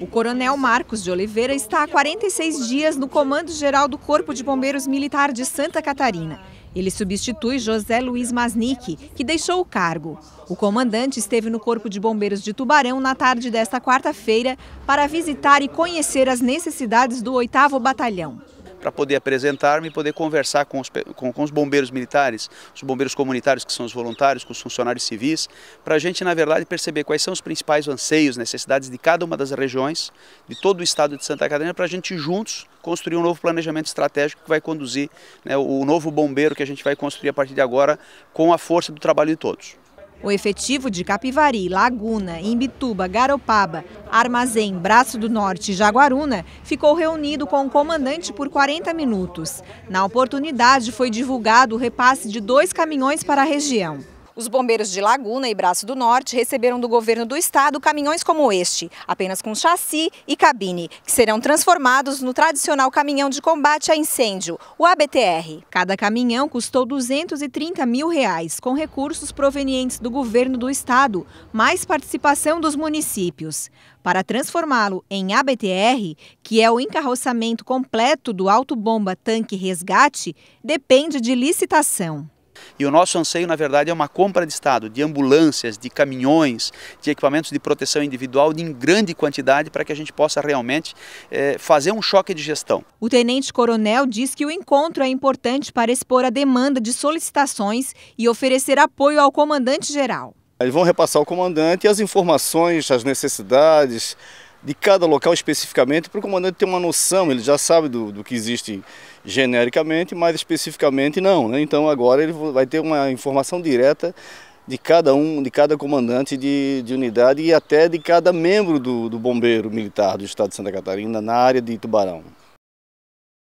O coronel Marcos de Oliveira está há 46 dias no Comando Geral do Corpo de Bombeiros Militar de Santa Catarina. Ele substitui José Luiz Masnick, que deixou o cargo. O comandante esteve no Corpo de Bombeiros de Tubarão na tarde desta quarta-feira para visitar e conhecer as necessidades do 8 Batalhão para poder apresentar-me e poder conversar com os, com, com os bombeiros militares, os bombeiros comunitários que são os voluntários, com os funcionários civis, para a gente, na verdade, perceber quais são os principais anseios, necessidades de cada uma das regiões, de todo o estado de Santa Catarina, para a gente juntos construir um novo planejamento estratégico que vai conduzir né, o novo bombeiro que a gente vai construir a partir de agora com a força do trabalho de todos. O efetivo de Capivari, Laguna, Imbituba, Garopaba, Armazém, Braço do Norte e Jaguaruna ficou reunido com o comandante por 40 minutos. Na oportunidade, foi divulgado o repasse de dois caminhões para a região. Os bombeiros de Laguna e Braço do Norte receberam do governo do estado caminhões como este, apenas com chassi e cabine, que serão transformados no tradicional caminhão de combate a incêndio, o ABTR. Cada caminhão custou 230 mil reais, com recursos provenientes do governo do estado, mais participação dos municípios. Para transformá-lo em ABTR, que é o encarroçamento completo do autobomba tanque resgate, depende de licitação. E o nosso anseio, na verdade, é uma compra de Estado de ambulâncias, de caminhões, de equipamentos de proteção individual em grande quantidade para que a gente possa realmente é, fazer um choque de gestão. O tenente-coronel diz que o encontro é importante para expor a demanda de solicitações e oferecer apoio ao comandante-geral. Eles vão repassar ao comandante as informações, as necessidades, de cada local especificamente, para o comandante ter uma noção, ele já sabe do, do que existe genericamente, mas especificamente não. Né? Então agora ele vai ter uma informação direta de cada um, de cada comandante de, de unidade e até de cada membro do, do bombeiro militar do estado de Santa Catarina na área de Tubarão.